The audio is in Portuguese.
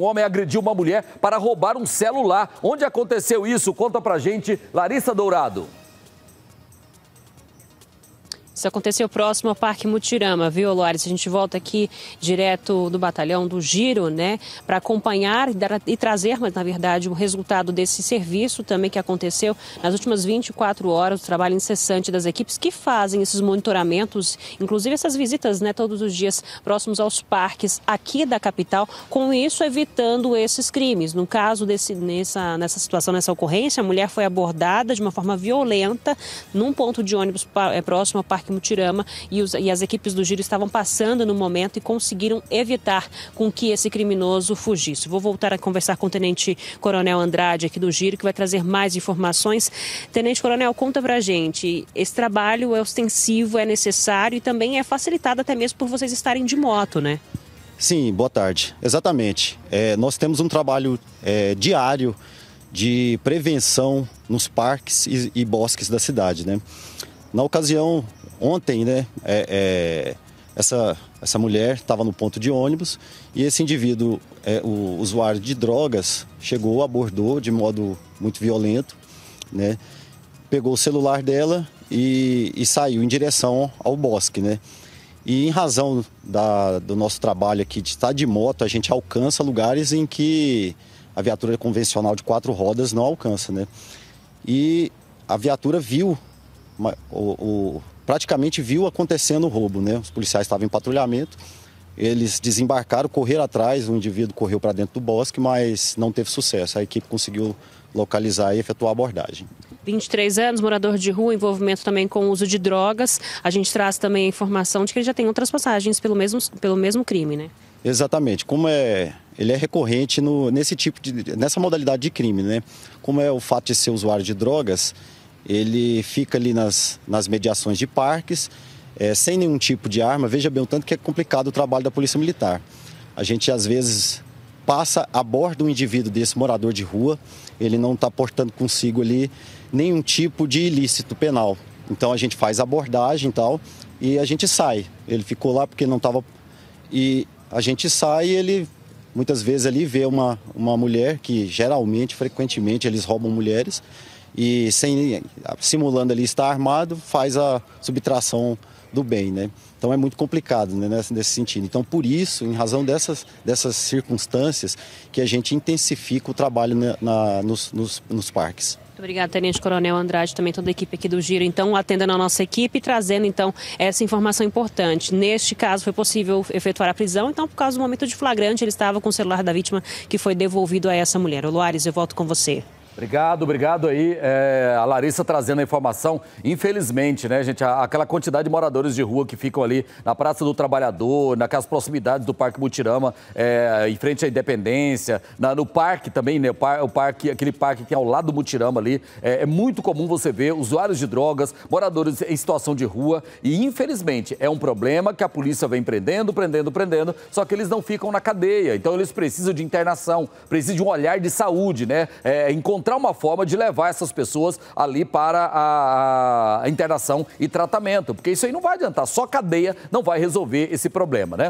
Um homem agrediu uma mulher para roubar um celular. Onde aconteceu isso? Conta pra gente, Larissa Dourado. Isso aconteceu próximo ao Parque Mutirama, viu, Loares? A gente volta aqui direto do batalhão do Giro, né, para acompanhar e, dar, e trazer, mas na verdade, o resultado desse serviço também que aconteceu nas últimas 24 horas, o trabalho incessante das equipes que fazem esses monitoramentos, inclusive essas visitas, né, todos os dias próximos aos parques aqui da capital, com isso evitando esses crimes. No caso desse, nessa, nessa situação, nessa ocorrência, a mulher foi abordada de uma forma violenta num ponto de ônibus é, próximo ao Parque Parque Mutirama e, os, e as equipes do Giro estavam passando no momento e conseguiram evitar com que esse criminoso fugisse. Vou voltar a conversar com o Tenente Coronel Andrade aqui do Giro, que vai trazer mais informações. Tenente Coronel, conta pra gente. Esse trabalho é ostensivo, é necessário e também é facilitado até mesmo por vocês estarem de moto, né? Sim, boa tarde. Exatamente. É, nós temos um trabalho é, diário de prevenção nos parques e, e, bosques da cidade. Né? Na ocasião Ontem, né, é, é, essa, essa mulher estava no ponto de ônibus e esse indivíduo, é, o usuário de drogas, chegou, abordou de modo muito violento, né, pegou o celular dela e, e saiu em direção ao bosque, né. E em razão da, do nosso trabalho aqui de estar de moto, a gente alcança lugares em que a viatura convencional de quatro rodas não alcança, né? E a viatura viu o, o, praticamente viu acontecendo o roubo, né? Os policiais estavam em patrulhamento, eles desembarcaram, correram atrás, o indivíduo correu para dentro do bosque, mas não teve sucesso. A equipe conseguiu localizar e efetuar a abordagem. 23 anos, morador de rua, envolvimento também com o uso de drogas. A gente traz também a informação de que ele já tem outras passagens pelo mesmo, pelo mesmo crime, né? Exatamente. Como é, ele é recorrente no, nesse tipo de, nessa modalidade de crime, né? Como é o fato de ser usuário de drogas, ele fica ali nas, nas mediações de parques, é, sem nenhum tipo de arma. Veja bem o tanto que é complicado o trabalho da Polícia Militar. A gente, às vezes, passa a bordo um indivíduo desse morador de rua, ele não está portando consigo ali nenhum tipo de ilícito penal. Então a gente faz abordagem e tal, e a gente sai. Ele ficou lá porque não estava. E a gente sai e ele muitas vezes ali vê uma, uma mulher que geralmente, frequentemente, eles roubam mulheres e sem, simulando ali estar armado, faz a subtração do bem, né? Então é muito complicado né, nesse, nesse, sentido. Então por isso, em razão dessas, dessas circunstâncias, que a gente intensifica o trabalho na, na nos, nos, nos, parques. Muito obrigada, Tenente Coronel Andrade, também toda a equipe aqui do Giro, então, atendendo a nossa equipe trazendo, então, essa informação importante. Neste caso, foi possível efetuar a prisão, então, por causa do momento de flagrante, ele estava com o celular da vítima que foi devolvido a essa mulher. Luares, eu volto com você. Obrigado, obrigado aí. É, a Larissa trazendo a informação. Infelizmente, né, gente, aquela quantidade de moradores de rua que ficam ali na Praça do Trabalhador, naquelas proximidades do Parque Mutirama, é, em frente à Independência, na, no parque também, né, o parque, aquele parque que é ao lado do Mutirama ali. É, é, muito comum você ver usuários de drogas, moradores em situação de rua e, infelizmente, é um problema que a polícia vem prendendo, prendendo, prendendo, só que eles não ficam na cadeia. Então, eles precisam de internação, precisam de um olhar de saúde, né, é, encontrar encontrar uma forma de levar essas pessoas ali para a, a internação e tratamento, porque isso aí não vai adiantar, só cadeia não vai resolver esse problema, né?